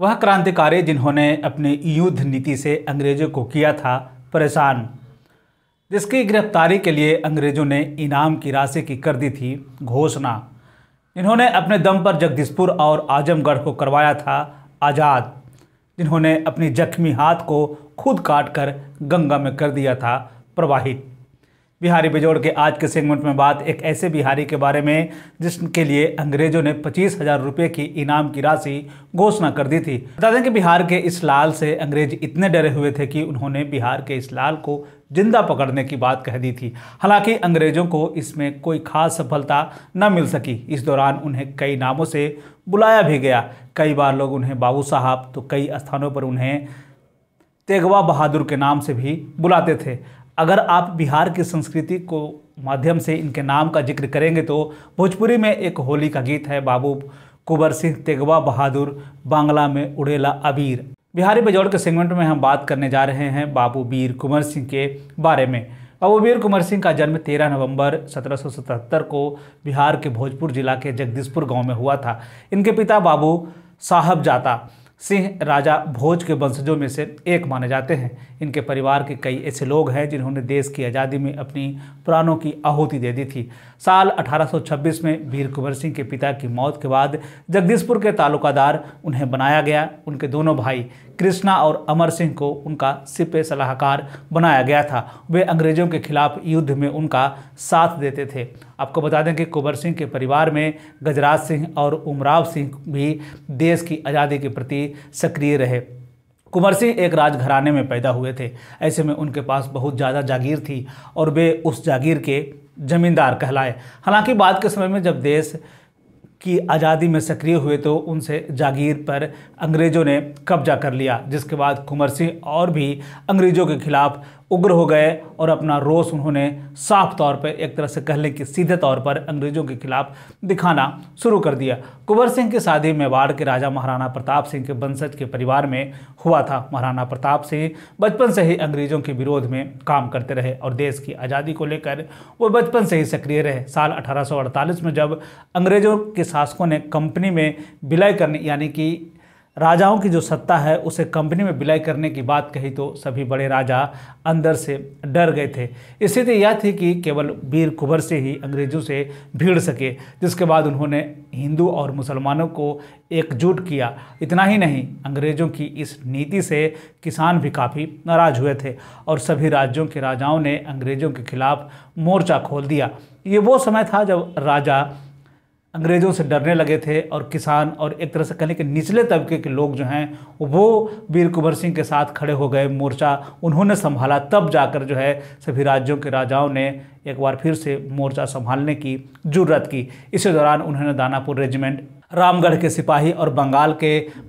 वह क्रांतिकारी जिन्होंने अपनी युद्ध नीति से अंग्रेजों को किया था परेशान जिसकी गिरफ्तारी के लिए अंग्रेजों ने इनाम की राशि की कर दी थी घोषणा इन्होंने अपने दम पर जगदीशपुर और आजमगढ़ को करवाया था आज़ाद जिन्होंने अपनी जख्मी हाथ को खुद काट कर गंगा में कर दिया था प्रवाहित बिहारी बिजोड़ के आज के सेगमेंट में बात एक ऐसे बिहारी के बारे में जिसके लिए अंग्रेजों ने पच्चीस हजार रुपये की इनाम की राशि घोषणा कर दी थी बता दें कि बिहार के इस लाल से अंग्रेज इतने डरे हुए थे कि उन्होंने बिहार के इस लाल को जिंदा पकड़ने की बात कह दी थी हालांकि अंग्रेजों को इसमें कोई खास सफलता न मिल सकी इस दौरान उन्हें कई नामों से बुलाया भी गया कई बार लोग उन्हें बाबू साहब तो कई स्थानों पर उन्हें तेगवा बहादुर के नाम से भी बुलाते थे अगर आप बिहार की संस्कृति को माध्यम से इनके नाम का जिक्र करेंगे तो भोजपुरी में एक होली का गीत है बाबू कुंवर सिंह तेगवा बहादुर बांग्ला में उड़ेला अबीर बिहारी बजौड़ के सेगमेंट में हम बात करने जा रहे हैं बाबू वीर कुंवर सिंह के बारे में बाबू वीर कुंवर सिंह का जन्म 13 नवंबर 1777 को बिहार के भोजपुर जिला के जगदीशपुर गांव में हुआ था इनके पिता बाबू साहब जाता सिंह राजा भोज के वंशजों में से एक माने जाते हैं इनके परिवार के कई ऐसे लोग हैं जिन्होंने देश की आज़ादी में अपनी प्राणों की आहुति दे दी थी साल 1826 में वीर कुंवर सिंह के पिता की मौत के बाद जगदीशपुर के तालुकादार उन्हें बनाया गया उनके दोनों भाई कृष्णा और अमर सिंह को उनका सिपे सलाहकार बनाया गया था वे अंग्रेजों के खिलाफ युद्ध में उनका साथ देते थे आपको बता दें कि कुंवर सिंह के परिवार में गजराज सिंह और उमराव सिंह भी देश की आज़ादी के प्रति सक्रिय रहे कुंवर सिंह एक राजघराने में पैदा हुए थे ऐसे में उनके पास बहुत ज़्यादा जागीर थी और वे उस जागीर के जमींदार कहलाए हालांकि बाद के समय में जब देश की आज़ादी में सक्रिय हुए तो उनसे जागीर पर अंग्रेज़ों ने कब्जा कर लिया जिसके बाद कुंवर सिंह और भी अंग्रेज़ों के खिलाफ़ उग्र हो गए और अपना रोष उन्होंने साफ तौर पर एक तरह से कह लें कि सीधे तौर पर अंग्रेजों के खिलाफ दिखाना शुरू कर दिया कुंवर सिंह की शादी मेवाड़ के राजा महाराणा प्रताप सिंह के वंशज के परिवार में हुआ था महाराणा प्रताप सिंह बचपन से ही अंग्रेजों के विरोध में काम करते रहे और देश की आज़ादी को लेकर वो बचपन से ही सक्रिय रहे साल अठारह में जब अंग्रेजों के शासकों ने कंपनी में विलय करने यानी कि राजाओं की जो सत्ता है उसे कंपनी में विलय करने की बात कही तो सभी बड़े राजा अंदर से डर गए थे स्थिति यह थी कि केवल वीर कुंवर से ही अंग्रेजों से भीड़ सके जिसके बाद उन्होंने हिंदू और मुसलमानों को एकजुट किया इतना ही नहीं अंग्रेजों की इस नीति से किसान भी काफ़ी नाराज हुए थे और सभी राज्यों के राजाओं ने अंग्रेजों के खिलाफ मोर्चा खोल दिया ये वो समय था जब राजा अंग्रेज़ों से डरने लगे थे और किसान और एक तरह से कहने के निचले तबके के लोग जो हैं वो वीर कुंवर सिंह के साथ खड़े हो गए मोर्चा उन्होंने संभाला तब जाकर जो है सभी राज्यों के राजाओं ने एक बार फिर से मोर्चा संभालने की जरूरत की इसी दौरान उन्होंने दानापुर रेजिमेंट रामगढ़ के सिपाही और बंगाल के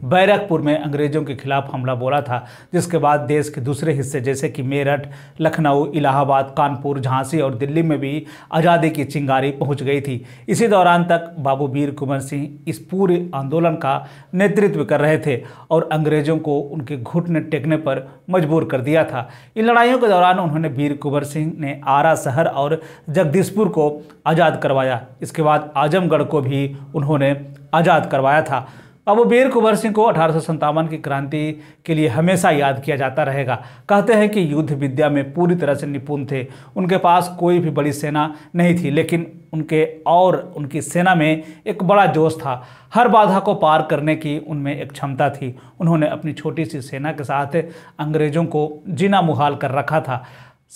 बैरकपुर में अंग्रेज़ों के खिलाफ हमला बोला था जिसके बाद देश के दूसरे हिस्से जैसे कि मेरठ लखनऊ इलाहाबाद कानपुर झांसी और दिल्ली में भी आज़ादी की चिंगारी पहुंच गई थी इसी दौरान तक बाबू वीर कुंवर सिंह इस पूरे आंदोलन का नेतृत्व कर रहे थे और अंग्रेज़ों को उनके घुटने टेकने पर मजबूर कर दिया था इन लड़ाइयों के दौरान उन्होंने वीर कुंवर सिंह ने आरा शहर और जगदीशपुर को आज़ाद करवाया इसके बाद आजमगढ़ को भी उन्होंने आज़ाद करवाया था बाबू बीर कुंवर सिंह को अठारह की क्रांति के लिए हमेशा याद किया जाता रहेगा कहते हैं कि युद्ध विद्या में पूरी तरह से निपुण थे उनके पास कोई भी बड़ी सेना नहीं थी लेकिन उनके और उनकी सेना में एक बड़ा जोश था हर बाधा को पार करने की उनमें एक क्षमता थी उन्होंने अपनी छोटी सी सेना के साथ अंग्रेज़ों को जीना मुहाल कर रखा था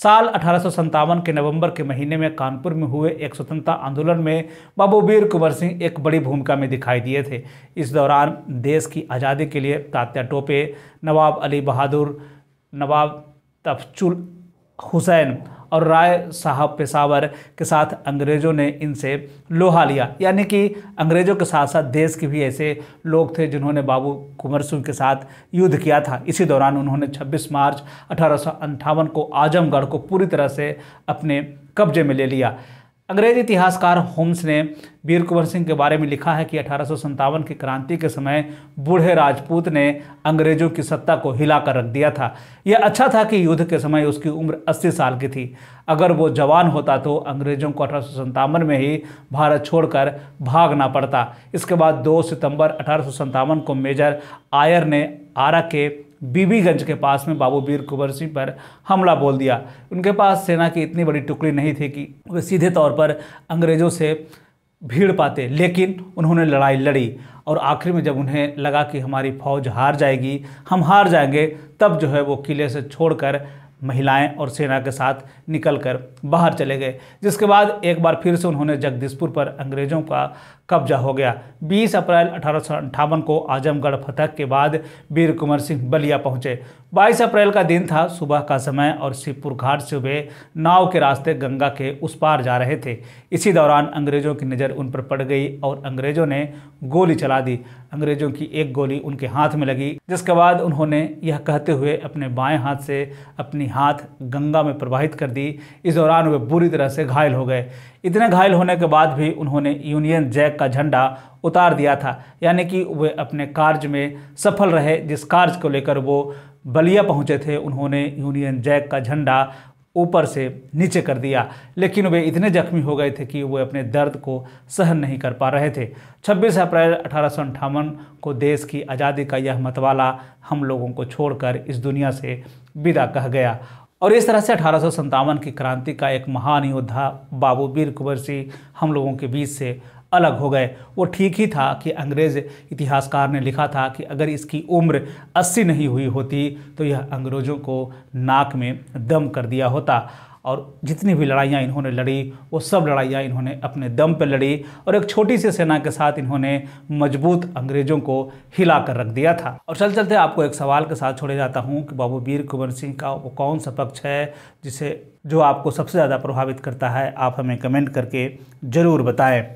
साल अठारह के नवंबर के महीने में कानपुर में हुए एक स्वतंत्रता आंदोलन में बाबू वीर कुंवर सिंह एक बड़ी भूमिका में दिखाई दिए थे इस दौरान देश की आज़ादी के लिए तात्या टोपे नवाब अली बहादुर नवाब तफचुल हुसैन और राय साहब पेशावर के साथ अंग्रेज़ों ने इनसे लोहा लिया यानी कि अंग्रेज़ों के साथ साथ देश के भी ऐसे लोग थे जिन्होंने बाबू कुंवर सिंह के साथ युद्ध किया था इसी दौरान उन्होंने 26 मार्च अठारह को आजमगढ़ को पूरी तरह से अपने कब्जे में ले लिया अंग्रेज इतिहासकार होम्स ने वीर कुंवर सिंह के बारे में लिखा है कि अठारह की क्रांति के समय बूढ़े राजपूत ने अंग्रेजों की सत्ता को हिलाकर रख दिया था यह अच्छा था कि युद्ध के समय उसकी उम्र 80 साल की थी अगर वो जवान होता तो अंग्रेजों को अठारह में ही भारत छोड़कर भागना पड़ता इसके बाद 2 सितंबर अठारह को मेजर आयर ने आरा के बीबीगंज के पास में बाबू वीर कुंवर सिंह पर हमला बोल दिया उनके पास सेना की इतनी बड़ी टुकड़ी नहीं थी कि वे सीधे तौर पर अंग्रेज़ों से भीड़ पाते लेकिन उन्होंने लड़ाई लड़ी और आखिर में जब उन्हें लगा कि हमारी फौज हार जाएगी हम हार जाएंगे तब जो है वो किले से छोड़कर महिलाएं और सेना के साथ निकलकर बाहर चले गए जिसके बाद एक बार फिर से उन्होंने जगदीशपुर पर अंग्रेज़ों का कब्जा हो गया 20 अप्रैल अठारह को आजमगढ़ फतह के बाद वीर कुंवर सिंह बलिया पहुंचे 22 अप्रैल का दिन था सुबह का समय और शिवपुर घाट से वे नाव के रास्ते गंगा के उस पार जा रहे थे इसी दौरान अंग्रेज़ों की नज़र उन पर पड़ गई और अंग्रेज़ों ने गोली चला दी अंग्रेज़ों की एक गोली उनके हाथ में लगी जिसके बाद उन्होंने यह कहते हुए अपने बाएं हाथ से अपनी हाथ गंगा में प्रवाहित कर दी इस दौरान वे बुरी तरह से घायल हो गए इतने घायल होने के बाद भी उन्होंने यूनियन जैक का झंडा उतार दिया था यानी कि वे अपने कार्य में सफल रहे जिस कार्य को लेकर वो बलिया पहुंचे थे उन्होंने यूनियन जैक का झंडा ऊपर से नीचे कर दिया लेकिन वे इतने जख्मी हो गए थे कि वे अपने दर्द को सहन नहीं कर पा रहे थे 26 अप्रैल अठारह को देश की आज़ादी का यह मतवाला हम लोगों को छोड़कर इस दुनिया से विदा कह गया और इस तरह से अठारह की क्रांति का एक महान योद्धा बाबू वीर कुंवर सिंह हम लोगों के बीच से अलग हो गए वो ठीक ही था कि अंग्रेज़ इतिहासकार ने लिखा था कि अगर इसकी उम्र 80 नहीं हुई होती तो यह अंग्रेज़ों को नाक में दम कर दिया होता और जितनी भी लड़ाइयाँ इन्होंने लड़ी वो सब लड़ाइयाँ इन्होंने अपने दम पर लड़ी और एक छोटी सी सेना के साथ इन्होंने मजबूत अंग्रेज़ों को हिला कर रख दिया था और चल चलते आपको एक सवाल के साथ छोड़े जाता हूँ कि बाबू वीर कुंवर सिंह का वो कौन सा पक्ष है जिसे जो आपको सबसे ज़्यादा प्रभावित करता है आप हमें कमेंट करके ज़रूर बताएँ